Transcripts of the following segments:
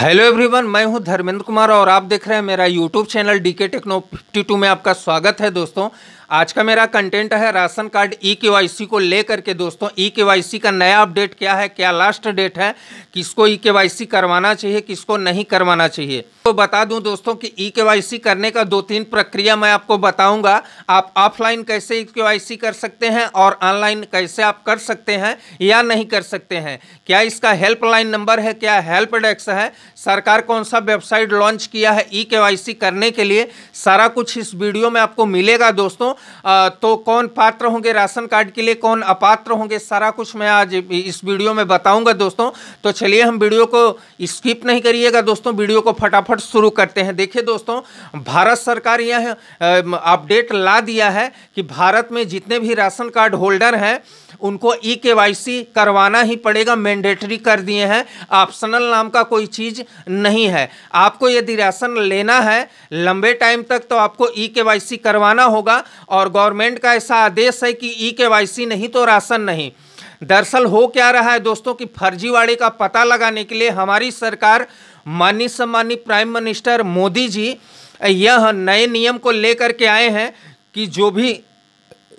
hello everyone मैं हूं धर्मेंद्र कुमार और आप देख रहे हैं मेरा यूट्यूब चैनल डीके टेक्नो 52 में आपका स्वागत है दोस्तों आज का मेरा कंटेंट है राशन कार्ड ई e के को लेकर के दोस्तों ई e के का नया अपडेट क्या है क्या लास्ट डेट है किसको ई e के करवाना चाहिए किसको नहीं करवाना चाहिए तो बता दूं दोस्तों कि ई के करने का दो तीन प्रक्रिया मैं आपको बताऊंगा आप ऑफलाइन कैसे ई के कर सकते हैं और ऑनलाइन कैसे आप कर सकते हैं या नहीं कर सकते हैं क्या इसका हेल्पलाइन नंबर है क्या हेल्प डेस्क है सरकार कौन सा वेबसाइट लॉन्च किया है ई के करने के लिए सारा कुछ इस वीडियो में आपको मिलेगा दोस्तों तो कौन पात्र होंगे राशन कार्ड के लिए कौन अपात्र होंगे सारा कुछ मैं आज इस वीडियो में बताऊंगा दोस्तों तो चलिए हम वीडियो को स्किप नहीं करिएगा दोस्तों वीडियो को फटाफट शुरू करते हैं देखिए दोस्तों भारत सरकार यह अपडेट ला दिया है कि भारत में जितने भी राशन कार्ड होल्डर हैं उनको ई के करवाना ही पड़ेगा मैंडेटरी कर दिए हैं ऑप्शनल नाम का कोई चीज़ नहीं है आपको यदि राशन लेना है लंबे टाइम तक तो आपको ई के करवाना होगा और गवर्नमेंट का ऐसा आदेश है कि ई e के नहीं तो राशन नहीं दरअसल हो क्या रहा है दोस्तों कि फर्जीवाड़े का पता लगाने के लिए हमारी सरकार माननीय सम्मानी प्राइम मिनिस्टर मोदी जी यह नए नियम को लेकर के आए हैं कि जो भी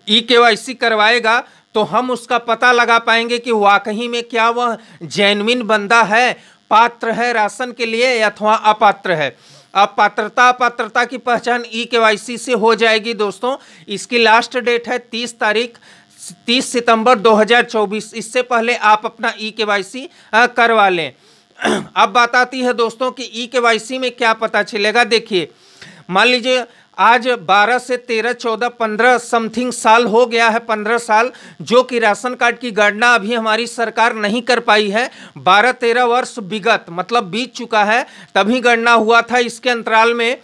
ई e के करवाएगा तो हम उसका पता लगा पाएंगे कि वाकई में क्या वह जैनविन बंदा है पात्र है राशन के लिए अथवा अपात्र है अब पात्रता पात्रता की पहचान ई e के से हो जाएगी दोस्तों इसकी लास्ट डेट है तीस तारीख 30 सितंबर 2024 इससे पहले आप अपना ई e के करवा लें अब बात आती है दोस्तों कि ई e के में क्या पता चलेगा देखिए मान लीजिए आज 12 से 13, 14, 15 समथिंग साल हो गया है 15 साल जो कि राशन कार्ड की गणना अभी हमारी सरकार नहीं कर पाई है 12, 13 वर्ष विगत मतलब बीत चुका है तभी गणना हुआ था इसके अंतराल में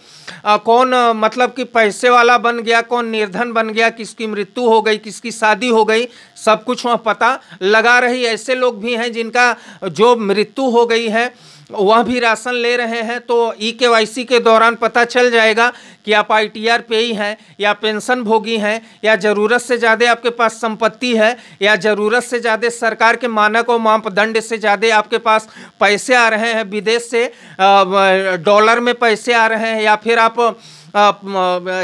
आ, कौन आ, मतलब कि पैसे वाला बन गया कौन निर्धन बन गया किसकी मृत्यु हो गई किसकी शादी हो गई सब कुछ वहाँ पता लगा रही ऐसे लोग भी हैं जिनका जो मृत्यु हो गई है वह भी राशन ले रहे हैं तो ई के वाई सी के दौरान पता चल जाएगा कि आप आईटीआर पे ही हैं या पेंशन भोगी हैं या ज़रूरत से ज़्यादा आपके पास संपत्ति है या ज़रूरत से ज़्यादा सरकार के मानक और मापदंड से ज़्यादा आपके पास पैसे आ रहे हैं विदेश से डॉलर में पैसे आ रहे हैं या फिर आप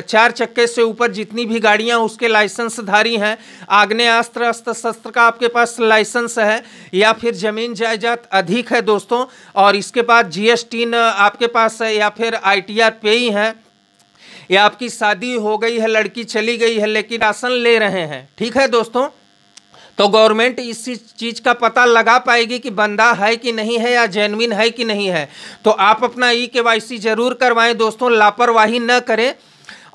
चार चक्के से ऊपर जितनी भी गाड़ियां उसके लाइसेंसधारी हैं आग्ने अस्त्र अस्त्र शस्त्र का आपके पास लाइसेंस है या फिर ज़मीन जायदाद अधिक है दोस्तों और इसके बाद जीएसटी आपके पास है या फिर आईटीआर पे ही हैं या आपकी शादी हो गई है लड़की चली गई है लेकिन राशन ले रहे हैं ठीक है दोस्तों तो गवर्नमेंट इस चीज़ का पता लगा पाएगी कि बंदा है कि नहीं है या जेनविन है कि नहीं है तो आप अपना ई के जरूर करवाएं दोस्तों लापरवाही न करें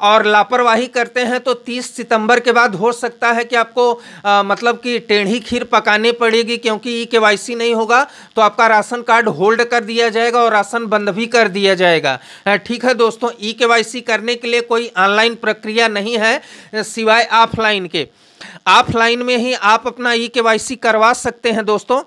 और लापरवाही करते हैं तो 30 सितंबर के बाद हो सकता है कि आपको आ, मतलब कि टेढ़ी खीर पकाने पड़ेगी क्योंकि ई के नहीं होगा तो आपका राशन कार्ड होल्ड कर दिया जाएगा और राशन बंद भी कर दिया जाएगा ठीक है दोस्तों ई के करने के लिए कोई ऑनलाइन प्रक्रिया नहीं है सिवाय ऑफलाइन के ऑफलाइन में ही आप अपना ई के करवा सकते हैं दोस्तों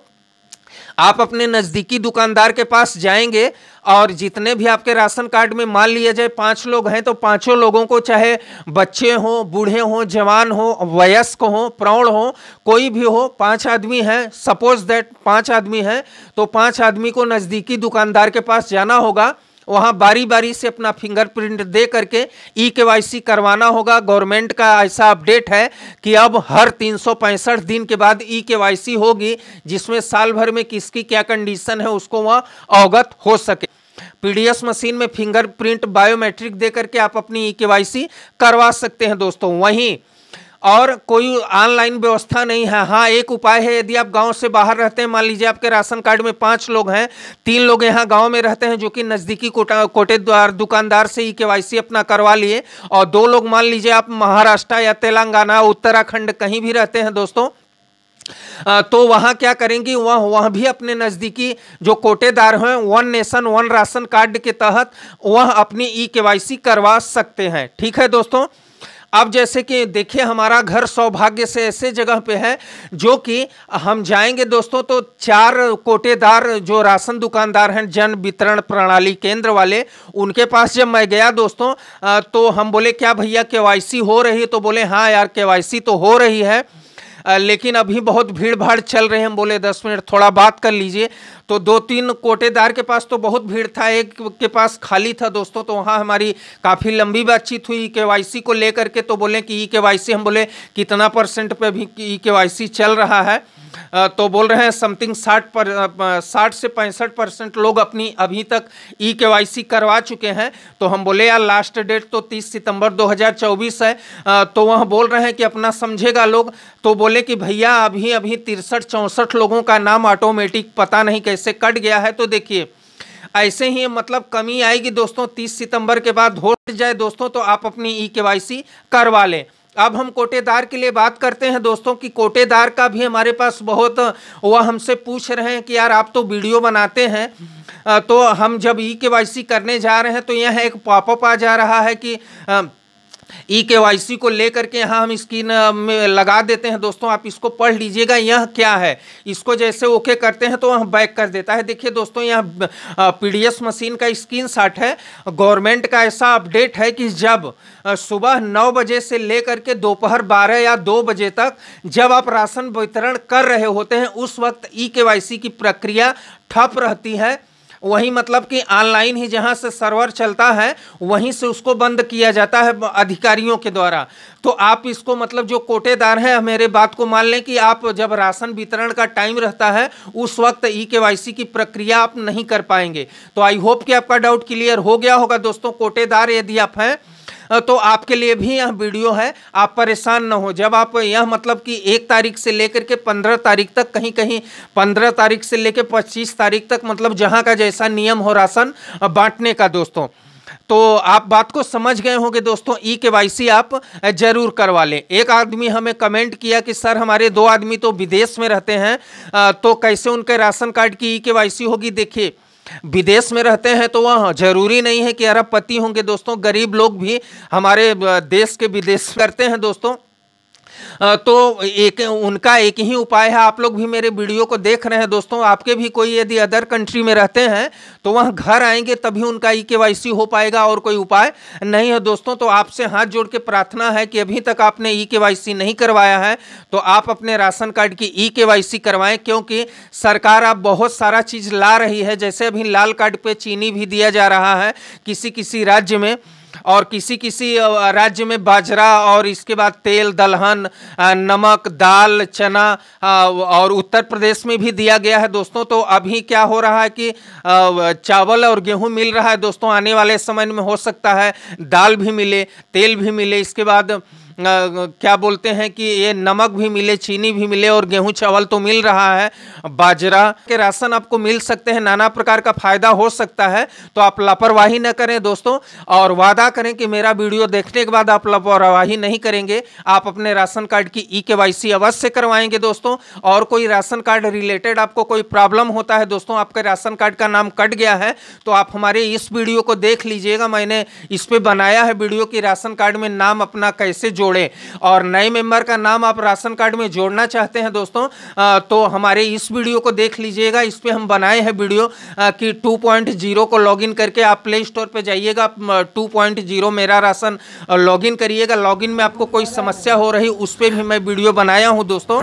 आप अपने नज़दीकी दुकानदार के पास जाएंगे और जितने भी आपके राशन कार्ड में मान लिया जाए पांच लोग हैं तो पांचों लोगों को चाहे बच्चे हों बूढ़े हों जवान हों वयस्क हों प्रौढ़ हों कोई भी हो पांच आदमी हैं सपोज दैट पांच आदमी हैं तो पांच आदमी को नज़दीकी दुकानदार के पास जाना होगा वहाँ बारी बारी से अपना फिंगरप्रिंट दे करके ई e के करवाना होगा गवर्नमेंट का ऐसा अपडेट है कि अब हर तीन दिन के बाद ई e के होगी जिसमें साल भर में किसकी क्या कंडीशन है उसको वहाँ अवगत हो सके पीडीएस मशीन में फिंगरप्रिंट बायोमेट्रिक दे करके आप अपनी ई e के करवा सकते हैं दोस्तों वहीं और कोई ऑनलाइन व्यवस्था नहीं है हाँ एक उपाय है यदि आप गांव से बाहर रहते हैं मान लीजिए आपके राशन कार्ड में पाँच लोग हैं तीन लोग यहाँ गांव में रहते हैं जो कि नज़दीकी कोटा कोटे द्वार दुकानदार से ई के अपना करवा लिए और दो लोग मान लीजिए आप महाराष्ट्र या तेलंगाना उत्तराखंड कहीं भी रहते हैं दोस्तों तो वहाँ क्या करेंगी वह वह भी अपने नज़दीकी जो कोटेदार हैं one nation one ration card के तहत वह अपनी ई के करवा सकते हैं ठीक है दोस्तों अब जैसे कि देखिए हमारा घर सौभाग्य से ऐसे जगह पे है जो कि हम जाएंगे दोस्तों तो चार कोटेदार जो राशन दुकानदार हैं जन वितरण प्रणाली केंद्र वाले उनके पास जब मैं गया दोस्तों तो हम बोले क्या भैया के हो रही है तो बोले हाँ यार के तो हो रही है लेकिन अभी बहुत भीड़ भाड़ चल रहे हैं हम बोले दस मिनट थोड़ा बात कर लीजिए तो दो तीन कोटेदार के पास तो बहुत भीड़ था एक के पास खाली था दोस्तों तो वहाँ हमारी काफ़ी लंबी बातचीत हुई के e को लेकर के तो बोले कि ई e के हम बोले कितना परसेंट पे भी ई e के चल रहा है तो बोल रहे हैं समथिंग साठ पर साठ से पैंसठ परसेंट लोग अपनी अभी तक ई के करवा चुके हैं तो हम बोले यार लास्ट डेट तो 30 सितंबर 2024 है तो वह बोल रहे हैं कि अपना समझेगा लोग तो बोले कि भैया अभी अभी तिरसठ चौंसठ लोगों का नाम ऑटोमेटिक पता नहीं कैसे इससे कट गया है तो देखिए ऐसे ही मतलब कमी आएगी दोस्तों 30 सितंबर के बाद हो जाए दोस्तों तो आप अपनी ई के करवा लें अब हम कोटेदार के लिए बात करते हैं दोस्तों कि कोटेदार का भी हमारे पास बहुत वह हमसे पूछ रहे हैं कि यार आप तो वीडियो बनाते हैं तो हम जब ई के करने जा रहे हैं तो यह एक पॉपअप आ जा रहा है कि ई e के को लेकर के यहाँ हम स्क्रीन में लगा देते हैं दोस्तों आप इसको पढ़ लीजिएगा यह क्या है इसको जैसे ओके करते हैं तो वह बैक कर देता है देखिए दोस्तों यहाँ पी मशीन का स्क्रीन है गवर्नमेंट का ऐसा अपडेट है कि जब सुबह नौ बजे से लेकर के दोपहर बारह या दो बजे तक जब आप राशन वितरण कर रहे होते हैं उस वक्त ई e के की प्रक्रिया ठप रहती है वहीं मतलब कि ऑनलाइन ही जहाँ से सर्वर चलता है वहीं से उसको बंद किया जाता है अधिकारियों के द्वारा तो आप इसको मतलब जो कोटेदार हैं मेरे बात को मान लें कि आप जब राशन वितरण का टाइम रहता है उस वक्त ई के की प्रक्रिया आप नहीं कर पाएंगे तो आई होप कि आपका डाउट क्लियर हो गया होगा दोस्तों कोटेदार यदि आप हैं तो आपके लिए भी यह वीडियो है आप परेशान ना हो जब आप यह मतलब कि एक तारीख से लेकर के पंद्रह तारीख तक कहीं कहीं पंद्रह तारीख से लेकर पच्चीस तारीख तक मतलब जहाँ का जैसा नियम हो राशन बांटने का दोस्तों तो आप बात को समझ गए होंगे दोस्तों ई के वाई सी आप जरूर करवा लें एक आदमी हमें कमेंट किया कि सर हमारे दो आदमी तो विदेश में रहते हैं तो कैसे उनके राशन कार्ड की ई के वाई सी होगी देखिए विदेश में रहते हैं तो वह जरूरी नहीं है कि अरबपति होंगे दोस्तों गरीब लोग भी हमारे देश के विदेश करते हैं दोस्तों तो एक उनका एक ही उपाय है आप लोग भी मेरे वीडियो को देख रहे हैं दोस्तों आपके भी कोई यदि अदर कंट्री में रहते हैं तो वहाँ घर आएंगे तभी उनका ई के हो पाएगा और कोई उपाय नहीं है दोस्तों तो आपसे हाथ जोड़ के प्रार्थना है कि अभी तक आपने ई के नहीं करवाया है तो आप अपने राशन कार्ड की ई के करवाएं क्योंकि सरकार आप बहुत सारा चीज़ ला रही है जैसे अभी लाल कार्ड पर चीनी भी दिया जा रहा है किसी किसी राज्य में और किसी किसी राज्य में बाजरा और इसके बाद तेल दलहन नमक दाल चना और उत्तर प्रदेश में भी दिया गया है दोस्तों तो अभी क्या हो रहा है कि चावल और गेहूं मिल रहा है दोस्तों आने वाले समय में हो सकता है दाल भी मिले तेल भी मिले इसके बाद क्या बोलते हैं कि ये नमक भी मिले चीनी भी मिले और गेहूं चावल तो मिल रहा है बाजरा के राशन आपको मिल सकते हैं नाना प्रकार का फ़ायदा हो सकता है तो आप लापरवाही न करें दोस्तों और वादा करें कि मेरा वीडियो देखने के बाद आप लापरवाही नहीं करेंगे आप अपने राशन कार्ड की ई के अवश्य करवाएंगे दोस्तों और कोई राशन कार्ड रिलेटेड आपको कोई प्रॉब्लम होता है दोस्तों आपके राशन कार्ड का नाम कट गया है तो आप हमारे इस वीडियो को देख लीजिएगा मैंने इस पर बनाया है वीडियो कि राशन कार्ड में नाम अपना कैसे जोड़ें और नए मेंबर का नाम आप राशन कार्ड में जोड़ना चाहते हैं दोस्तों आ, तो हमारे इस वीडियो को देख लीजिएगा इस पर हम बनाए हैं वीडियो कि 2.0 को लॉगिन करके आप प्ले स्टोर पर जाइएगा 2.0 मेरा राशन लॉगिन करिएगा लॉगिन में आपको कोई समस्या हो रही उस पर भी मैं वीडियो बनाया हूँ दोस्तों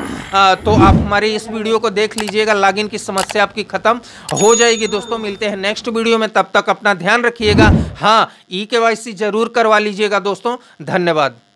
तो आप हमारे इस वीडियो को देख लीजिएगा लॉगिन की समस्या आपकी ख़त्म हो जाएगी दोस्तों मिलते हैं नेक्स्ट वीडियो में तब तक अपना ध्यान रखिएगा हाँ ई के जरूर करवा लीजिएगा दोस्तों धन्यवाद